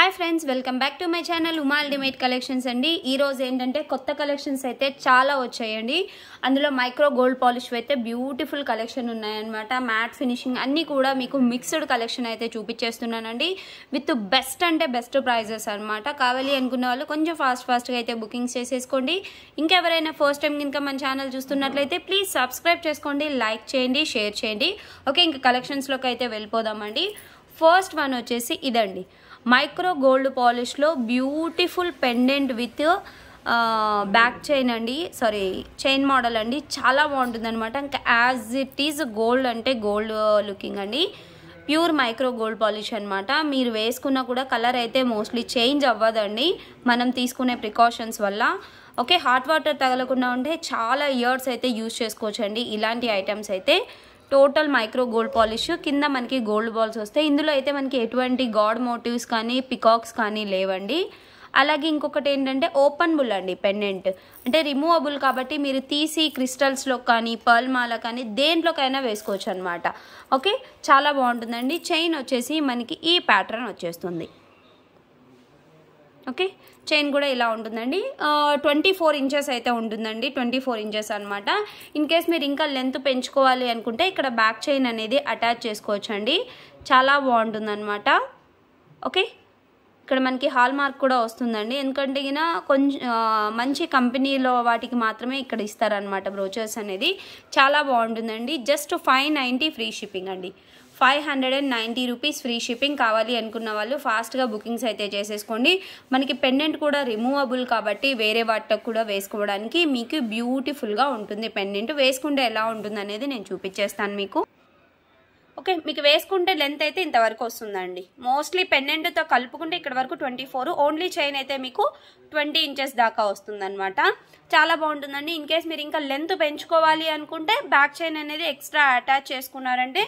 hi friends welcome back to my channel Uma ultimate collections అండి ఈరోజు ఏంటంటే కొత్త కలెక్షన్స్ అయితే చాలా వచ్చాయండి అందులో మైక్రో గోల్డ్ పాలిష్ అయితే బ్యూటిఫుల్ కలెక్షన్ ఉన్నాయన్నమాట మ్యాట్ ఫినిషింగ్ అన్నీ కూడా మీకు మిక్స్డ్ కలెక్షన్ అయితే చూపించేస్తున్నానండి విత్ బెస్ట్ అంటే బెస్ట్ ప్రైజెస్ అనమాట కావాలి అనుకున్న వాళ్ళు కొంచెం ఫాస్ట్ ఫాస్ట్గా అయితే బుకింగ్స్ చేసేసుకోండి ఇంకెవరైనా ఫస్ట్ టైం కనుక మన ఛానల్ చూస్తున్నట్లయితే ప్లీజ్ సబ్స్క్రైబ్ చేసుకోండి లైక్ చేయండి షేర్ చేయండి ఓకే ఇంకా కలెక్షన్స్లోకి అయితే వెళ్ళిపోదామండి ఫస్ట్ వన్ వచ్చేసి ఇదండి మైక్రో గోల్డ్ పాలిష్లో beautiful pendant with back chain అండి సారీ చైన్ మోడల్ అండి చాలా బాగుంటుంది అనమాట ఇంకా యాజ్ ఇట్ ఈజ్ గోల్డ్ అంటే గోల్డ్ లుకింగ్ అండి ప్యూర్ మైక్రో గోల్డ్ పాలిష్ అనమాట మీరు వేసుకున్నా కూడా కలర్ అయితే మోస్ట్లీ చేంజ్ అవ్వదండి మనం తీసుకునే ప్రికాషన్స్ వల్ల ఓకే హాట్ వాటర్ తగలకుండా ఉంటే చాలా ఇయర్స్ అయితే యూజ్ చేసుకోవచ్చండి ఇలాంటి ఐటమ్స్ అయితే టోటల్ మైక్రో గోల్డ్ పాలిష్ కింద మనకి గోల్డ్ బాల్స్ వస్తాయి ఇందులో అయితే మనకి ఎటువంటి గాడ్ మోటివ్స్ కానీ పికాక్స్ కానీ లేవండి అలాగే ఇంకొకటి ఏంటంటే ఓపెన్బుల్ అండి పెండెంట్ అంటే రిమూవబుల్ కాబట్టి మీరు తీసి క్రిస్టల్స్లో కానీ మాల కానీ దేంట్లోకైనా వేసుకోవచ్చు అనమాట ఓకే చాలా బాగుంటుందండి చైన్ వచ్చేసి మనకి ఈ ప్యాటర్న్ వచ్చేస్తుంది ఓకే చైన్ కూడా ఇలా ఉంటుందండి ట్వంటీ ఫోర్ ఇంచెస్ అయితే ఉంటుందండి ట్వంటీ ఫోర్ ఇంచెస్ అనమాట ఇన్ కేస్ మీరు ఇంకా లెంత్ పెంచుకోవాలి అనుకుంటే ఇక్కడ బ్యాక్ చైన్ అనేది అటాచ్ చేసుకోవచ్చండి చాలా బాగుంటుందన్నమాట ఓకే ఇక్కడ మనకి హాల్ మార్క్ కూడా వస్తుందండి ఎందుకంటే గిన కొంచెం మంచి కంపెనీలో వాటికి మాత్రమే ఇక్కడ ఇస్తారనమాట బ్రోచర్స్ అనేది చాలా బాగుంటుందండి just five ninety free shipping అండి five hundred and ninety rupees free shipping కావాలి అనుకున్న వాళ్ళు ఫాస్ట్గా బుకింగ్స్ అయితే చేసేసుకోండి మనకి పెండెంట్ కూడా రిమూవబుల్ కాబట్టి వేరే వాటికి కూడా వేసుకోవడానికి మీకు బ్యూటిఫుల్గా ఉంటుంది పెండెంట్ వేసుకుంటే ఎలా ఉంటుంది అనేది నేను చూపించేస్తాను మీకు ఓకే మీకు వేసుకుంటే లెంత్ అయితే ఇంతవరకు వస్తుందండి మోస్ట్లీ పెన్నెండుతో కలుపుకుంటే ఇక్కడ వరకు ట్వంటీ ఫోర్ ఓన్లీ చైన్ అయితే మీకు ట్వంటీ ఇంచెస్ దాకా వస్తుందన్నమాట చాలా బాగుంటుందండి ఇన్ కేస్ మీరు ఇంకా లెంత్ పెంచుకోవాలి అనుకుంటే బ్యాక్ చైన్ అనేది ఎక్స్ట్రా అటాచ్ చేసుకున్నారంటే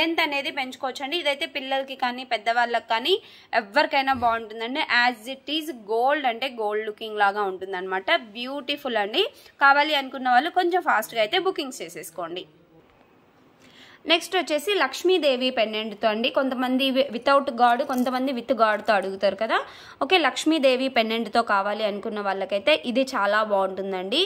లెంత్ అనేది పెంచుకోవచ్చండి ఇదైతే పిల్లలకి కానీ పెద్దవాళ్ళకి కానీ ఎవరికైనా బాగుంటుందండి యాజ్ ఇట్ ఈజ్ గోల్డ్ అంటే గోల్డ్ లుకింగ్ లాగా ఉంటుందన్నమాట బ్యూటిఫుల్ అండి కావాలి అనుకున్న వాళ్ళు కొంచెం ఫాస్ట్గా అయితే బుకింగ్స్ చేసేసుకోండి నెక్స్ట్ వచ్చేసి లక్ష్మీదేవి పెన్నెంట్తో అండి కొంతమంది వితౌట్ గాడ్ కొంతమంది విత్ గాడ్తో అడుగుతారు కదా ఓకే లక్ష్మీదేవి పెన్నెంట్తో కావాలి అనుకున్న వాళ్ళకైతే ఇది చాలా బాగుంటుందండి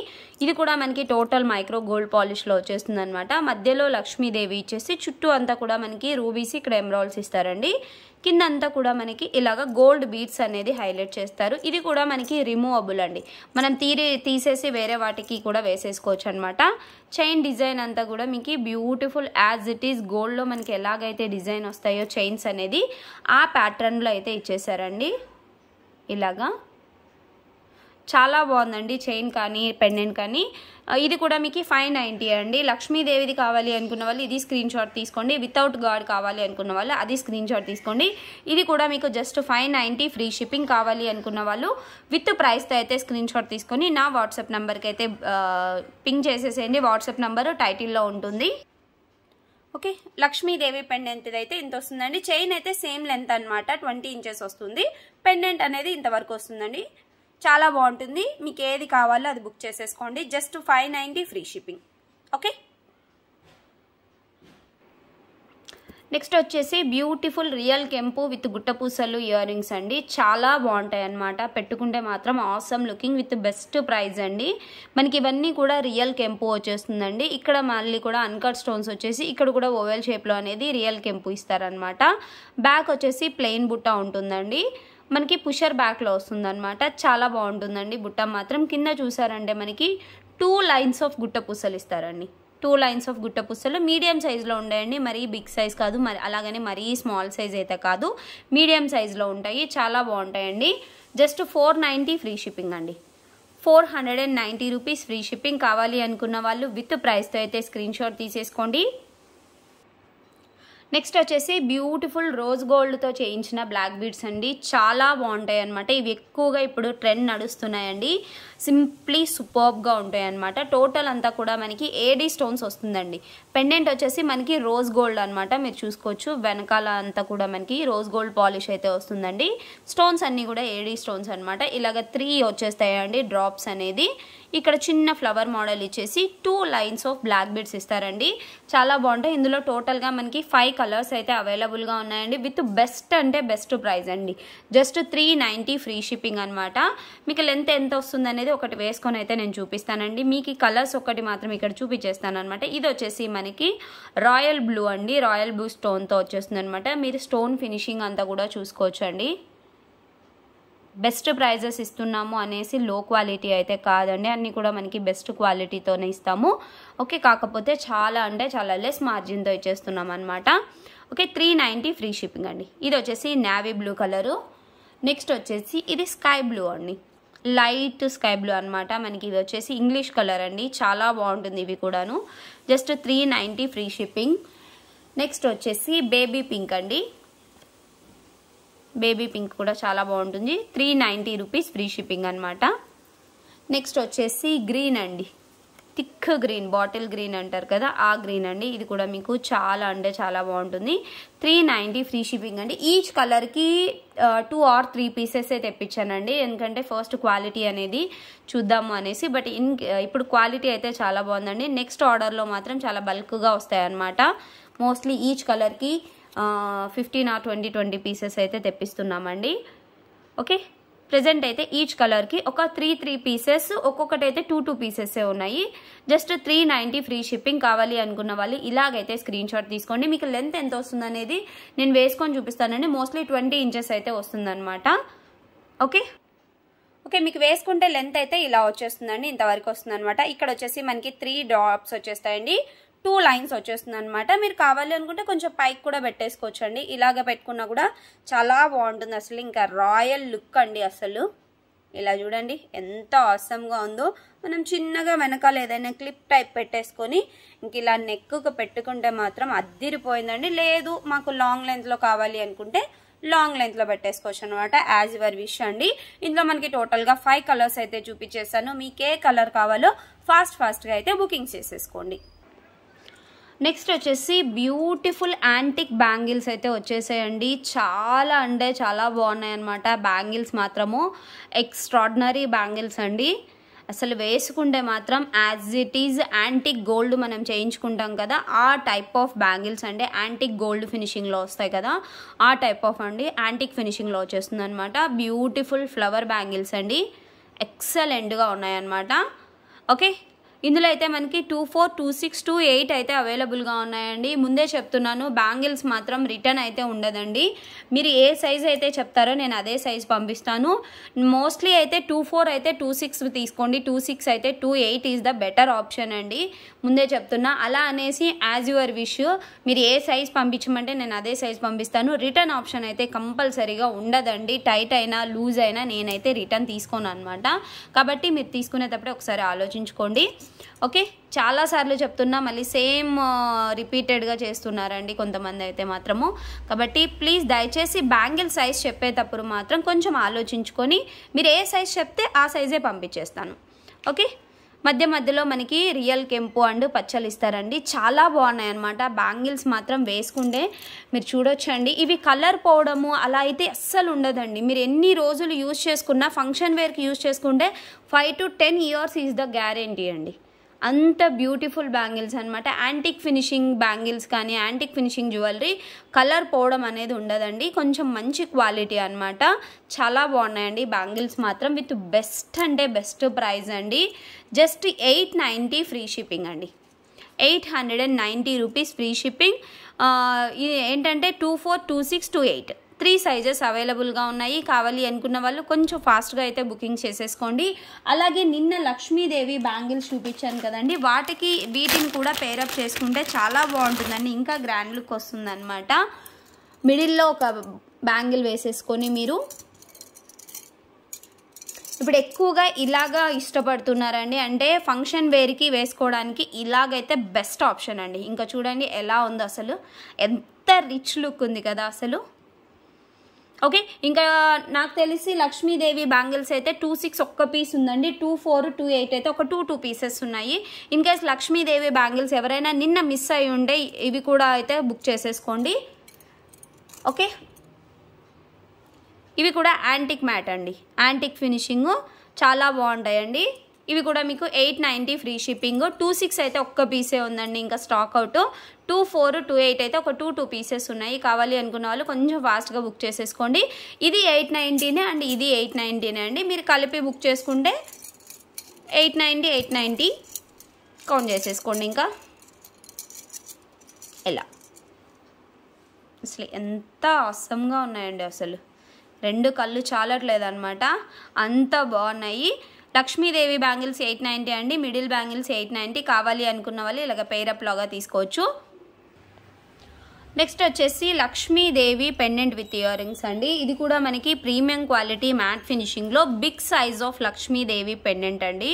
ఇది కూడా మనకి టోటల్ మైక్రో గోల్డ్ పాలిష్లో వచ్చేస్తుంది అనమాట మధ్యలో లక్ష్మీదేవి ఇచ్చేసి చుట్టూ అంతా కూడా మనకి రూబీస్ ఇక్కడ ఎమరాల్స్ ఇస్తారండి కిందంతా కూడా మనకి ఇలాగ గోల్డ్ బీడ్స్ అనేది హైలైట్ చేస్తారు ఇది కూడా మనకి రిమూవబుల్ అండి మనం తీరి తీసేసి వేరే వాటికి కూడా వేసేసుకోవచ్చు అనమాట చైన్ డిజైన్ అంతా కూడా మీకు బ్యూటిఫుల్ యాజ్ ఇట్ ఈస్ గోల్డ్లో మనకి ఎలాగైతే డిజైన్ వస్తాయో చైన్స్ అనేది ఆ ప్యాటర్న్లో అయితే ఇచ్చేసారండి ఇలాగా చాలా బాగుందండి చైన్ కానీ పెండెంట్ కానీ ఇది కూడా మీకు ఫైవ్ నైంటీ అండి లక్ష్మీదేవిది కావాలి అనుకున్న వాళ్ళు ఇది స్క్రీన్ షాట్ తీసుకోండి వితౌట్ గాడ్ కావాలి అనుకున్న వాళ్ళు అది స్క్రీన్ షాట్ తీసుకోండి ఇది కూడా మీకు just five ninety free shipping కావాలి అనుకున్న వాళ్ళు విత్ ప్రైస్తో అయితే స్క్రీన్ షాట్ తీసుకొని నా వాట్సాప్ నెంబర్కి అయితే పింక్ చేసేసేయండి వాట్సాప్ నెంబరు టైటిల్లో ఉంటుంది ఓకే లక్ష్మీదేవి పెండెంట్ అయితే ఇంత వస్తుందండి చైన్ అయితే సేమ్ లెంత్ అనమాట ట్వంటీ ఇంచెస్ వస్తుంది పెండెంట్ అనేది ఇంతవరకు వస్తుందండి చాలా బాగుంటుంది మీకు ఏది కావాలో అది బుక్ చేసేసుకోండి just five ninety free shipping okay next వచ్చేసి బ్యూటిఫుల్ రియల్ కెంపు విత్ గుట్టపూసలు ఇయర్ రింగ్స్ అండి చాలా బాగుంటాయి అనమాట పెట్టుకుంటే మాత్రం awesome looking with best price అండి మనకి ఇవన్నీ కూడా రియల్ కెంపు వచ్చేస్తుందండి ఇక్కడ మళ్ళీ కూడా అన్కట్ స్టోన్స్ వచ్చేసి ఇక్కడ కూడా ఓవెల్ షేప్లో అనేది రియల్ కెంపు ఇస్తారనమాట బ్యాక్ వచ్చేసి ప్లెయిన్ బుట్ట ఉంటుందండి మనకి పుషర్ బ్యాక్లో వస్తుందన్నమాట చాలా బాగుంటుందండి బుట్ట మాత్రం కింద చూసారంటే మనకి టూ లైన్స్ ఆఫ్ గుట్ట పూసలు ఇస్తారండి టూ లైన్స్ ఆఫ్ గుట్ట పుస్తలు మీడియం సైజులో ఉంటాయండి మరీ బిగ్ సైజ్ కాదు మరి అలాగని మరీ స్మాల్ సైజ్ అయితే కాదు మీడియం సైజులో ఉంటాయి చాలా బాగుంటాయండి just four ninety free shipping అండి four hundred and ninety rupees free shipping కావాలి అనుకున్న వాళ్ళు విత్ ప్రైస్తో అయితే స్క్రీన్ షాట్ తీసేసుకోండి నెక్స్ట్ వచ్చేసి బ్యూటిఫుల్ రోజ్ గోల్డ్తో చేయించిన బ్లాక్ బీడ్స్ అండి చాలా బాగుంటాయి అనమాట ఇవి ఎక్కువగా ఇప్పుడు ట్రెండ్ నడుస్తున్నాయండి సింప్లీ సూపర్బ్గా ఉంటాయి అనమాట టోటల్ అంతా కూడా మనకి ఏడీ స్టోన్స్ వస్తుందండి పెండెంట్ వచ్చేసి మనకి రోజ్ గోల్డ్ అనమాట మీరు చూసుకోవచ్చు వెనకాల అంతా కూడా మనకి రోజ్ గోల్డ్ పాలిష్ అయితే వస్తుందండి స్టోన్స్ అన్నీ కూడా ఏడీ స్టోన్స్ అనమాట ఇలాగ త్రీ వచ్చేస్తాయండి డ్రాప్స్ అనేది ఇక్కడ చిన్న ఫ్లవర్ మోడల్ ఇచ్చేసి two lines of black beads ఇస్తారండి చాలా బాగుంటాయి ఇందులో టోటల్గా మనకి ఫైవ్ కలర్స్ అయితే అవైలబుల్గా ఉన్నాయండి విత్ బెస్ట్ అంటే బెస్ట్ ప్రైస్ అండి just three ninety free shipping అనమాట మీకు లెంత్ ఎంత వస్తుంది అనేది అనేది ఒకటి వేసుకొని అయితే నేను చూపిస్తానండి మీకు ఈ కలర్స్ ఒకటి మాత్రం ఇక్కడ చూపించేస్తాను అనమాట ఇది వచ్చేసి మనకి రాయల్ బ్లూ అండి రాయల్ బ్లూ స్టోన్తో వచ్చేస్తుంది అనమాట మీరు స్టోన్ ఫినిషింగ్ అంతా కూడా చూసుకోవచ్చు అండి బెస్ట్ ప్రైజెస్ ఇస్తున్నాము అనేసి లో క్వాలిటీ అయితే కాదండి అన్నీ కూడా మనకి బెస్ట్ క్వాలిటీతోనే ఇస్తాము ఓకే కాకపోతే చాలా అంటే చాలా లెస్ మార్జిన్తో ఇచ్చేస్తున్నాం అనమాట okay three ninety free shipping అండి ఇది వచ్చేసి నావీ బ్లూ కలరు నెక్స్ట్ వచ్చేసి ఇది స్కై బ్లూ అండి లైట్ స్కై బ్లూ అనమాట మనకి ఇది వచ్చేసి ఇంగ్లీష్ కలర్ అండి చాలా బాగుంటుంది ఇవి కూడాను just three ninety free shipping next వచ్చేసి బేబీ పింక్ అండి బేబీ పింక్ కూడా చాలా బాగుంటుంది three ninety rupees free shipping అనమాట నెక్స్ట్ వచ్చేసి గ్రీన్ అండి థిక్ గ్రీన్ బాటిల్ గ్రీన్ అంటారు కదా ఆ గ్రీన్ అండి ఇది కూడా మీకు చాలా అంటే చాలా బాగుంటుంది త్రీ నైంటీ ఫ్రీ షిప్పింగ్ అండి ఈచ్ కలర్కి టూ ఆర్ త్రీ పీసెస్ ఏ తెప్పించానండి ఎందుకంటే ఫస్ట్ క్వాలిటీ అనేది చూద్దాము అనేసి బట్ ఇన్ ఇప్పుడు క్వాలిటీ అయితే చాలా బాగుందండి నెక్స్ట్ ఆర్డర్లో మాత్రం చాలా బల్క్గా వస్తాయన్నమాట మోస్ట్లీ ఈచ్ కలర్కి fifteen or twenty twenty pieces అయితే తెప్పిస్తున్నామండి ఓకే ప్రజెంట్ అయితే ఈచ్ కలర్కి ఒక త్రీ త్రీ పీసెస్ ఒక్కొక్కటి అయితే టూ టూ పీసెస్ ఉన్నాయి just three ninety free shipping కావాలి అనుకున్న వాళ్ళు ఇలాగైతే స్క్రీన్ షాట్ తీసుకోండి మీకు లెంత్ ఎంత వస్తుంది అనేది నేను వేసుకొని చూపిస్తానండి మోస్ట్లీ ట్వంటీ ఇంచెస్ అయితే వస్తుందన్నమాట ఓకే ఓకే మీకు వేసుకుంటే లెంత్ అయితే ఇలా వచ్చేస్తుందండి ఇంతవరకు వస్తుందన్నమాట ఇక్కడ వచ్చేసి మనకి త్రీ డ్రాప్స్ వచ్చేస్తాయండి టూ లైన్స్ వచ్చేస్తుంది అనమాట మీరు కావాలి అనుకుంటే కొంచెం పైకి కూడా పెట్టేసుకోవచ్చు అండి ఇలాగ పెట్టుకున్నా కూడా చాలా బాగుంటుంది అసలు ఇంకా రాయల్ లుక్ అండి అసలు ఇలా చూడండి ఎంత అవసరంగా ఉందో మనం చిన్నగా వెనకాల ఏదైనా క్లిప్ టైప్ పెట్టేసుకొని ఇంక ఇలా నెక్కుకు పెట్టుకుంటే మాత్రం అద్దిరిపోయిందండి లేదు మాకు లాంగ్ లెంత్లో కావాలి అనుకుంటే లాంగ్ లెంత్లో పెట్టేసుకోవచ్చు అనమాట యాజ్ యువర్ విష్ అండి ఇందులో మనకి టోటల్గా ఫైవ్ కలర్స్ అయితే చూపించేసాను మీకు ఏ కలర్ కావాలో ఫాస్ట్ ఫాస్ట్గా అయితే బుకింగ్ చేసేసుకోండి నెక్స్ట్ వచ్చేసి బ్యూటిఫుల్ యాంటిక్ బ్యాంగిల్స్ అయితే వచ్చేసేయండి చాలా అంటే చాలా బాగున్నాయి అనమాట బ్యాంగిల్స్ మాత్రము ఎక్స్ట్రాడినరీ బ్యాంగిల్స్ అండి అసలు వేసుకుంటే మాత్రం as it is antique gold మనం చేయించుకుంటాం కదా ఆ టైప్ ఆఫ్ బ్యాంగిల్స్ అండి యాంటిక్ గోల్డ్ ఫినిషింగ్లో వస్తాయి కదా ఆ టైప్ ఆఫ్ అండి యాంటిక్ ఫినిషింగ్లో వచ్చేస్తుంది అనమాట బ్యూటిఫుల్ ఫ్లవర్ బ్యాంగిల్స్ అండి ఎక్సలెంట్గా ఉన్నాయన్నమాట ఓకే ఇందులో అయితే మనకి two four two six two eight అయితే అవైలబుల్గా ఉన్నాయండి ముందే చెప్తున్నాను బ్యాంగిల్స్ మాత్రం రిటర్న్ అయితే ఉండదండి మీరు ఏ సైజ్ అయితే చెప్తారో నేను అదే సైజ్ పంపిస్తాను మోస్ట్లీ అయితే టూ ఫోర్ అయితే టూ సిక్స్ తీసుకోండి టూ సిక్స్ అయితే two eight is the better option అండి ముందే చెప్తున్నా అలా అనేసి యాజ్ యువర్ విష్ మీరు ఏ సైజ్ పంపించమంటే నేను అదే సైజ్ పంపిస్తాను రిటర్న్ ఆప్షన్ అయితే కంపల్సరీగా ఉండదండి టైట్ అయినా లూజ్ అయినా నేనైతే రిటర్న్ తీసుకోను అనమాట కాబట్టి మీరు తీసుకునేటప్పుడే ఒకసారి ఆలోచించుకోండి ఓకే చాలాసార్లు చెప్తున్నా మళ్ళీ సేమ్ రిపీటెడ్గా చేస్తున్నారండి కొంతమంది అయితే మాత్రము కాబట్టి ప్లీజ్ దయచేసి బ్యాంగిల్ సైజ్ చెప్పేటప్పుడు మాత్రం కొంచెం ఆలోచించుకొని మీరు ఏ సైజ్ చెప్తే ఆ సైజే పంపించేస్తాను ఓకే మధ్య మధ్యలో మనకి రియల్ కెంపు అండ్ పచ్చలు ఇస్తారండి చాలా బాగున్నాయి అనమాట బ్యాంగిల్స్ మాత్రం వేసుకుంటే మీరు చూడొచ్చండి ఇవి కలర్ పోవడము అలా అయితే అస్సలు ఉండదండి మీరు ఎన్ని రోజులు యూజ్ చేసుకున్నా ఫంక్షన్ వేర్కి యూజ్ చేసుకుంటే five to ten years is the guarantee అండి అంత బ్యూటిఫుల్ బ్యాంగిల్స్ అనమాట యాంటిక్ ఫినిషింగ్ బ్యాంగిల్స్ కానీ యాంటిక్ ఫినిషింగ్ జ్యువెలరీ కలర్ పోవడం అనేది ఉండదండి కొంచెం మంచి క్వాలిటీ అనమాట చాలా బాగున్నాయండి బ్యాంగిల్స్ మాత్రం విత్ బెస్ట్ అంటే బెస్ట్ ప్రైస్ అండి just eight ninety free shipping అండి eight hundred and ninety rupees free shipping ఏంటంటే two four two six two eight three sizes అవైలబుల్గా ఉన్నాయి కావాలి అనుకున్న వాళ్ళు కొంచెం ఫాస్ట్గా అయితే బుకింగ్ చేసేసుకోండి అలాగే నిన్న లక్ష్మీదేవి బ్యాంగిల్స్ చూపించాను కదండి వాటికి వీటిని కూడా పేరప్ చేసుకుంటే చాలా బాగుంటుందండి ఇంకా గ్రాండ్ లుక్ వస్తుందనమాట మిడిల్లో ఒక బ్యాంగిల్ వేసేసుకొని మీరు ఇప్పుడు ఎక్కువగా ఇలాగా ఇష్టపడుతున్నారండి అంటే ఫంక్షన్ వేర్కి వేసుకోవడానికి ఇలాగైతే బెస్ట్ ఆప్షన్ అండి ఇంకా చూడండి ఎలా ఉంది అసలు ఎంత రిచ్ లుక్ ఉంది కదా అసలు ఓకే ఇంకా నాకు తెలిసి లక్ష్మీదేవి బ్యాంగిల్స్ అయితే టూ సిక్స్ ఒక్క పీస్ ఉందండి టూ ఫోర్ టూ ఎయిట్ అయితే ఒక టూ టూ పీసెస్ ఉన్నాయి ఇన్ కేస్ లక్ష్మీదేవి బ్యాంగిల్స్ ఎవరైనా నిన్న మిస్ అయి ఉండే ఇవి కూడా అయితే బుక్ చేసేసుకోండి ఓకే ఇవి కూడా యాంటిక్ మ్యాట్ అండి యాంటిక్ ఫినిషింగ్ చాలా బాగుంటాయండి ఇవి కూడా మీకు eight ninety free shipping two six అయితే ఒక్క పీసే ఉందండి ఇంకా stock out two four two eight అయితే ఒక టూ టూ పీసెస్ ఉన్నాయి కావాలి అనుకున్న వాళ్ళు కొంచెం ఫాస్ట్గా బుక్ చేసేసుకోండి ఇది ఎయిట్ నైంటీనే అండ్ ఇది ఎయిట్ నైంటీనే అండి మీరు కలిపి బుక్ చేసుకుంటే eight ninety eight ninety count చేసేసుకోండి ఇంకా ఎలా అసలు ఎంత అసంగా ఉన్నాయండి అసలు రెండు కళ్ళు చాలట్లేదు అనమాట అంత బాగున్నాయి లక్ష్మీదేవి బ్యాంగిల్స్ ఎయిట్ నైంటీ అండి మిడిల్ బ్యాంగిల్స్ ఎయిట్ నైంటీ కావాలి అనుకున్న వాళ్ళు ఇలాగ పేరప్ లాగా తీసుకోవచ్చు నెక్స్ట్ వచ్చేసి Lakshmidevi pendant with earrings అండి ఇది కూడా మనకి ప్రీమియం క్వాలిటీ మ్యాట్ ఫినిషింగ్లో big size of Lakshmidevi pendant అండి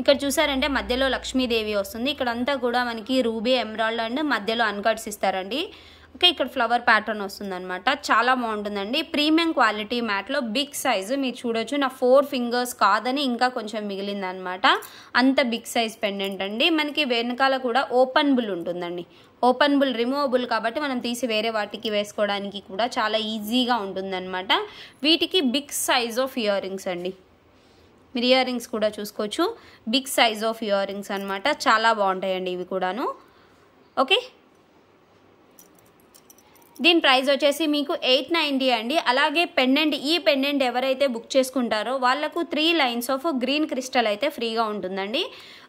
ఇక్కడ చూసారంటే మధ్యలో లక్ష్మీదేవి వస్తుంది ఇక్కడంతా కూడా మనకి రూబీ ఎమ్రాల్డ్ అండ్ మధ్యలో అన్కట్స్ ఇస్తారండి ఓకే ఇక్కడ ఫ్లవర్ ప్యాటర్న్ వస్తుందనమాట చాలా బాగుంటుందండి ప్రీమియం క్వాలిటీ మ్యాట్లో బిగ్ సైజు మీరు చూడొచ్చు నా ఫోర్ ఫింగర్స్ కాదని ఇంకా కొంచెం మిగిలిందనమాట అంత బిగ్ సైజ్ పెండెంట్ అండి మనకి వెనకాల కూడా ఓపెన్ బుల్ ఉంటుందండి ఓపెన్ బుల్ రిమూవబుల్ కాబట్టి మనం తీసి వేరే వాటికి వేసుకోవడానికి కూడా చాలా ఈజీగా ఉంటుందన్నమాట వీటికి big size of earrings అండి మీరు ఇయర్ రింగ్స్ కూడా చూసుకోవచ్చు big size of earrings అనమాట చాలా బాగుంటాయండి ఇవి కూడాను ఓకే దీని ప్రైస్ వచ్చేసి మీకు ఎయిట్ నైంటీ అండి అలాగే పెండెంట్ ఈ పెండెంట్ ఎవరైతే బుక్ చేసుకుంటారో వాళ్ళకు three lines of green crystal అయితే ఫ్రీగా ఉంటుందండి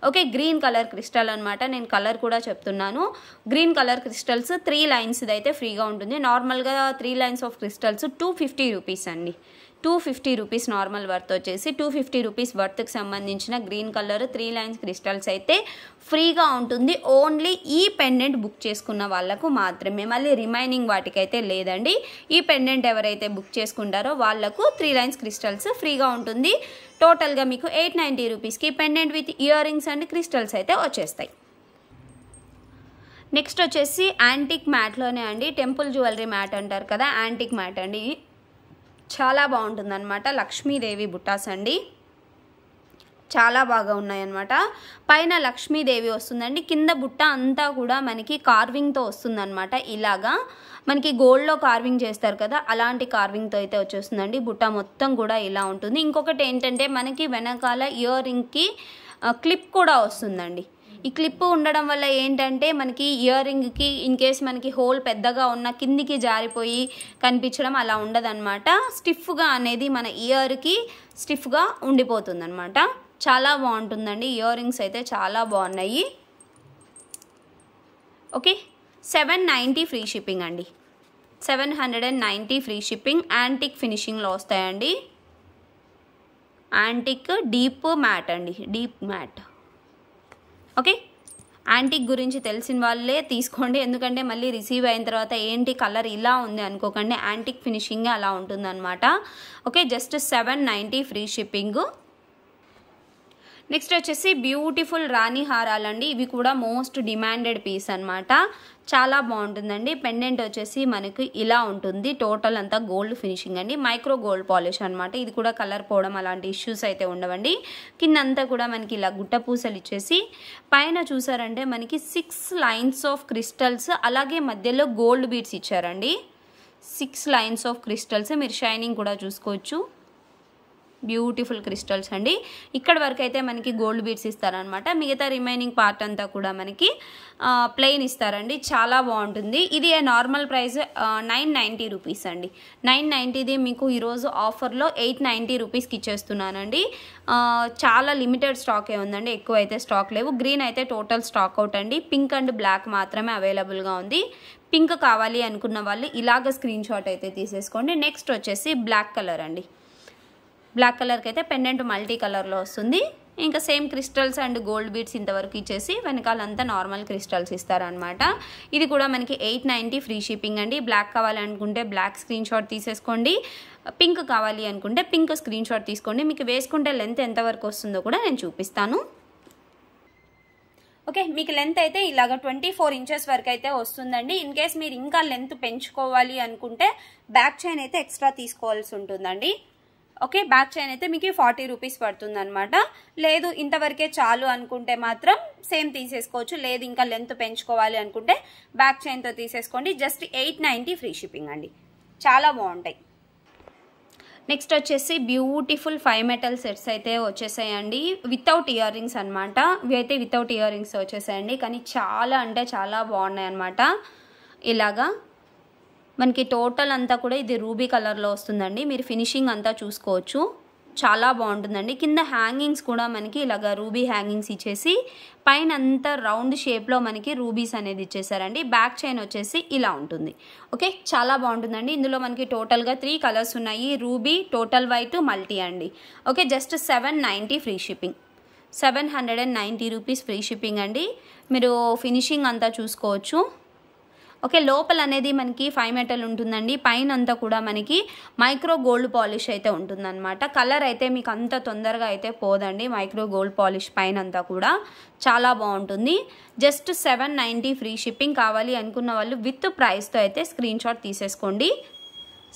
ఓకే గ్రీన్ కలర్ క్రిస్టల్ అనమాట నేను కలర్ కూడా చెప్తున్నాను గ్రీన్ కలర్ క్రిస్టల్స్ త్రీ లైన్స్ది అయితే ఫ్రీగా ఉంటుంది నార్మల్గా three lines of crystals two fifty rupees అండి two fifty rupees normal worth వచ్చేసి టూ ఫిఫ్టీ రూపీస్ వర్త్కి సంబంధించిన green colour three lines crystals అయితే ఫ్రీగా ఉంటుంది ఓన్లీ ఈ పెండెంట్ బుక్ చేసుకున్న వాళ్ళకు మాత్రమే మళ్ళీ రిమైనింగ్ వాటికైతే లేదండి ఈ పెండెంట్ ఎవరైతే బుక్ చేసుకుంటారో వాళ్లకు త్రీ లైన్స్ క్రిస్టల్స్ ఫ్రీగా ఉంటుంది టోటల్గా మీకు ఎయిట్ నైంటీ రూపీస్కి pendant with earrings and crystals అయితే వచ్చేస్తాయి నెక్స్ట్ వచ్చేసి యాంటిక్ మ్యాట్లోనే అండి టెంపుల్ జ్యువెలరీ మ్యాట్ అంటారు కదా యాంటిక్ మ్యాట్ అండి చాలా బాగుంటుందన్నమాట లక్ష్మీదేవి బుట్టాస్ అండి చాలా బాగా ఉన్నాయన్నమాట పైన లక్ష్మీదేవి వస్తుందండి కింద బుట్ట అంతా కూడా మనకి కార్వింగ్తో వస్తుందన్నమాట ఇలాగా మనకి గోల్డ్లో కార్వింగ్ చేస్తారు కదా అలాంటి కార్వింగ్తో అయితే వచ్చేస్తుందండి బుట్ట మొత్తం కూడా ఇలా ఉంటుంది ఇంకొకటి ఏంటంటే మనకి వెనకాల ఇయర్ రింగ్కి క్లిప్ కూడా వస్తుందండి ఈ క్లిప్ ఉండడం వల్ల ఏంటంటే మనకి ఇయర్ రింగ్కి ఇన్ కేస్ మనకి హోల్ పెద్దగా ఉన్న కిందికి జారిపోయి కనిపించడం అలా ఉండదన్నమాట స్టిఫ్గా అనేది మన ఇయర్కి స్టిఫ్గా ఉండిపోతుంది అనమాట చాలా బాగుంటుందండి ఇయర్ రింగ్స్ అయితే చాలా బాగున్నాయి okay seven ninety free shipping అండి seven hundred and ninety free shipping antique ఫినిషింగ్లో వస్తాయండి యాంటిక్ డీప్ మ్యాట్ అండి డీప్ మ్యాట్ ఓకే యాంటిక్ గురించి తెలిసిన వాళ్ళే తీసుకోండి ఎందుకంటే మళ్ళీ రిసీవ్ అయిన తర్వాత ఏంటి కలర్ ఇలా ఉంది అనుకోకండి యాంటిక్ ఫినిషింగ్ అలా ఉంటుందన్నమాట okay just seven ninety free shipping next వచ్చేసి బ్యూటిఫుల్ రాణి హారాలండి ఇవి కూడా మోస్ట్ డిమాండెడ్ పీస్ అనమాట చాలా బాగుంటుందండి పెండెంట్ వచ్చేసి మనకి ఇలా ఉంటుంది టోటల్ అంతా గోల్డ్ ఫినిషింగ్ అండి మైక్రో గోల్డ్ పాలిష్ అనమాట ఇది కూడా కలర్ పోవడం అలాంటి ఇష్యూస్ అయితే ఉండవండి కిందంతా కూడా మనకి ఇలా గుట్ట పూసలు ఇచ్చేసి పైన చూసారంటే మనకి సిక్స్ లైన్స్ ఆఫ్ క్రిస్టల్స్ అలాగే మధ్యలో గోల్డ్ బీట్స్ ఇచ్చారండి సిక్స్ లైన్స్ ఆఫ్ క్రిస్టల్స్ మీరు షైనింగ్ కూడా చూసుకోవచ్చు బ్యూటిఫుల్ క్రిస్టల్స్ అండి ఇక్కడ వరకు అయితే మనకి గోల్డ్ బీడ్స్ ఇస్తారనమాట మిగతా రిమైనింగ్ పార్ట్ అంతా కూడా మనకి ప్లెయిన్ ఇస్తారండి చాలా బాగుంటుంది ఇది normal price nine ninety rupees అండి నైన్ నైంటీది మీకు ఈరోజు ఆఫర్లో ఎయిట్ నైంటీ రూపీస్కి ఇచ్చేస్తున్నానండి చాలా లిమిటెడ్ స్టాకే ఉందండి ఎక్కువ అయితే స్టాక్ లేవు గ్రీన్ అయితే టోటల్ స్టాక్ అవుట్ అండి పింక్ అండ్ బ్లాక్ మాత్రమే అవైలబుల్గా ఉంది పింక్ కావాలి అనుకున్న వాళ్ళు ఇలాగ స్క్రీన్ షాట్ అయితే తీసేసుకోండి నెక్స్ట్ వచ్చేసి బ్లాక్ కలర్ అండి బ్లాక్ కలర్కి అయితే పెండెంట్ మల్టీ కలర్లో వస్తుంది ఇంకా same crystals and gold beads ఇంతవరకు ఇచ్చేసి వెనకాలంతా నార్మల్ క్రిస్టల్స్ ఇస్తారనమాట ఇది కూడా మనకి ఎయిట్ నైంటీ ఫ్రీ షిప్పింగ్ అండి బ్లాక్ కావాలనుకుంటే బ్లాక్ స్క్రీన్ షాట్ తీసేసుకోండి పింక్ కావాలి అనుకుంటే పింక్ స్క్రీన్ షాట్ తీసుకోండి మీకు వేసుకుంటే లెంత్ ఎంతవరకు వస్తుందో కూడా నేను చూపిస్తాను ఓకే మీకు లెంత్ అయితే ఇలాగ ట్వంటీ ఫోర్ ఇంచెస్ వరకు అయితే వస్తుందండి ఇన్ కేస్ మీరు ఇంకా లెంత్ పెంచుకోవాలి అనుకుంటే బ్యాక్ చైన్ అయితే ఎక్స్ట్రా తీసుకోవాల్సి ఉంటుందండి ఓకే బ్యాక్ చైన్ అయితే మీకు ఫార్టీ రూపీస్ పడుతుంది అనమాట లేదు ఇంతవరకే చాలు అనుకుంటే మాత్రం సేమ్ తీసేసుకోవచ్చు లేదు ఇంకా లెంత్ పెంచుకోవాలి అనుకుంటే బ్యాక్ చైన్తో తీసేసుకోండి just eight ninety free shipping అండి చాలా బాగుంటాయి నెక్స్ట్ వచ్చేసి బ్యూటిఫుల్ ఫైవ్ మెటల్ సెట్స్ అయితే వచ్చేసాయండి వితౌట్ ఇయర్ రింగ్స్ అనమాట ఇవి అయితే వితౌట్ ఇయర్ రింగ్స్ వచ్చేసాయండి కానీ చాలా అంటే చాలా బాగున్నాయి అనమాట ఇలాగా మనకి టోటల్ అంతా కూడా ఇది రూబీ కలర్లో వస్తుందండి మీరు ఫినిషింగ్ అంతా చూసుకోవచ్చు చాలా బాగుంటుందండి కింద హ్యాంగింగ్స్ కూడా మనకి ఇలాగ రూబీ హ్యాంగింగ్స్ ఇచ్చేసి పైన అంతా రౌండ్ షేప్లో మనకి రూబీస్ అనేది ఇచ్చేసారండి బ్యాక్ చైన్ వచ్చేసి ఇలా ఉంటుంది ఓకే చాలా బాగుంటుందండి ఇందులో మనకి టోటల్గా త్రీ కలర్స్ ఉన్నాయి రూబీ టోటల్ వైట్ మల్టీ అండి okay just seven free shipping seven hundred and ninety rupees free shipping అండి మీరు ఫినిషింగ్ అంతా చూసుకోవచ్చు ఓకే లోపల అనేది మనకి ఫైవ్ మెటల్ ఉంటుందండి పైన అంతా కూడా మనకి మైక్రో గోల్డ్ పాలిష్ అయితే ఉంటుందన్నమాట కలర్ అయితే మీకు అంత తొందరగా అయితే పోదండి మైక్రో గోల్డ్ పాలిష్ పైన అంతా కూడా చాలా బాగుంటుంది just seven ninety free shipping కావాలి అనుకున్న వాళ్ళు విత్ ప్రైస్తో అయితే స్క్రీన్ షాట్ తీసేసుకోండి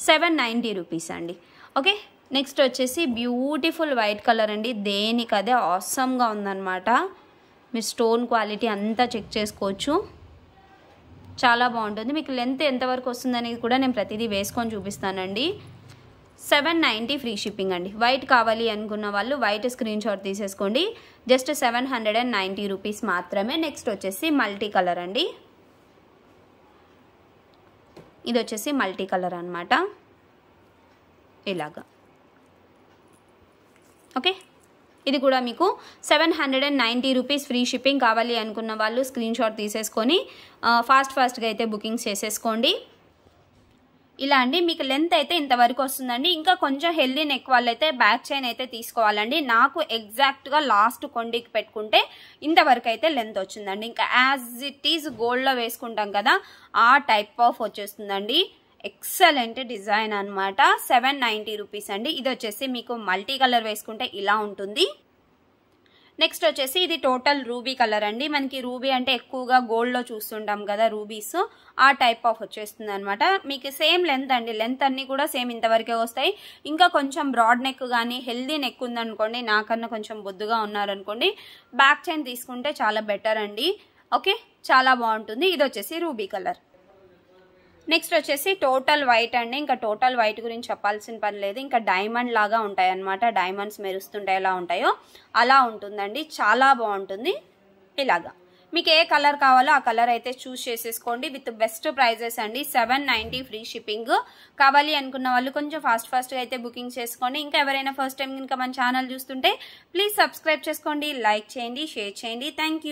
సెవెన్ నైంటీ రూపీస్ అండి ఓకే నెక్స్ట్ వచ్చేసి బ్యూటిఫుల్ వైట్ కలర్ అండి దేనికదే ఆసమ్గా ఉందన్నమాట మీరు స్టోన్ క్వాలిటీ అంతా చెక్ చేసుకోవచ్చు చాలా బాగుంటుంది మీకు లెంత్ ఎంతవరకు వస్తుంది అనేది కూడా నేను ప్రతిదీ వేసుకొని చూపిస్తానండి సెవెన్ నైంటీ ఫ్రీ షిప్పింగ్ అండి వైట్ కావాలి అనుకున్న వాళ్ళు వైట్ స్క్రీన్ షాట్ తీసేసుకోండి just seven hundred and ninety rupees మాత్రమే నెక్స్ట్ వచ్చేసి మల్టీ కలర్ అండి ఇది వచ్చేసి మల్టీ కలర్ అనమాట ఇలాగా ఓకే ఇది కూడా మీకు seven hundred and ninety rupees free shipping కావాలి అనుకున్న వాళ్ళు స్క్రీన్ షాట్ తీసేసుకొని ఫాస్ట్ ఫాస్ట్గా అయితే బుకింగ్ చేసేసుకోండి ఇలా అండి మీకు లెంత్ అయితే ఇంతవరకు వస్తుందండి ఇంకా కొంచెం హెల్దీ నెక్ వాళ్ళు అయితే బ్యాక్ చైన్ అయితే తీసుకోవాలండి నాకు ఎగ్జాక్ట్గా లాస్ట్ కొండికి పెట్టుకుంటే ఇంతవరకు అయితే లెంత్ వచ్చిందండి ఇంకా యాజ్ ఇట్ ఈజ్ గోల్డ్లో వేసుకుంటాం కదా ఆ టైప్ ఆఫ్ వచ్చేస్తుందండి ఎక్సలెంట్ డిజైన్ అనమాట సెవెన్ నైంటీ రూపీస్ అండి ఇది వచ్చేసి మీకు మల్టీ కలర్ వేసుకుంటే ఇలా ఉంటుంది నెక్స్ట్ వచ్చేసి ఇది టోటల్ రూబీ కలర్ అండి మనకి రూబీ అంటే ఎక్కువగా గోల్డ్లో చూస్తుంటాం కదా రూబీస్ ఆ టైప్ ఆఫ్ వచ్చేస్తుంది అనమాట మీకు సేమ్ లెంత్ అండి లెంత్ అన్నీ కూడా సేమ్ ఇంతవరకే వస్తాయి ఇంకా కొంచెం బ్రాడ్ నెక్ కానీ హెల్దీ నెక్ ఉందనుకోండి నాకన్నా కొంచెం బొద్దుగా ఉన్నారనుకోండి బ్యాక్ చైన్ తీసుకుంటే చాలా బెటర్ అండి ఓకే చాలా బాగుంటుంది ఇది వచ్చేసి రూబీ కలర్ నెక్స్ట్ వచ్చేసి టోటల్ వైట్ అండి ఇంకా టోటల్ వైట్ గురించి చెప్పాల్సిన పని లేదు ఇంకా డైమండ్ లాగా ఉంటాయి అనమాట డైమండ్స్ మెరుస్తుంటే ఎలా ఉంటాయో అలా ఉంటుందండి చాలా బాగుంటుంది ఇలాగా మీకు ఏ కలర్ కావాలో ఆ కలర్ అయితే చూస్ చేసేసుకోండి విత్ బెస్ట్ ప్రైజెస్ అండి సెవెన్ నైంటీ ఫ్రీ షిప్పింగ్ కావాలి అనుకున్న వాళ్ళు కొంచెం ఫాస్ట్ ఫాస్ట్గా అయితే బుకింగ్ చేసుకోండి ఇంకా ఎవరైనా ఫస్ట్ టైం ఇంకా మన ఛానల్ చూస్తుంటే ప్లీజ్ సబ్స్క్రైబ్ చేసుకోండి లైక్ చేయండి షేర్ చేయండి థ్యాంక్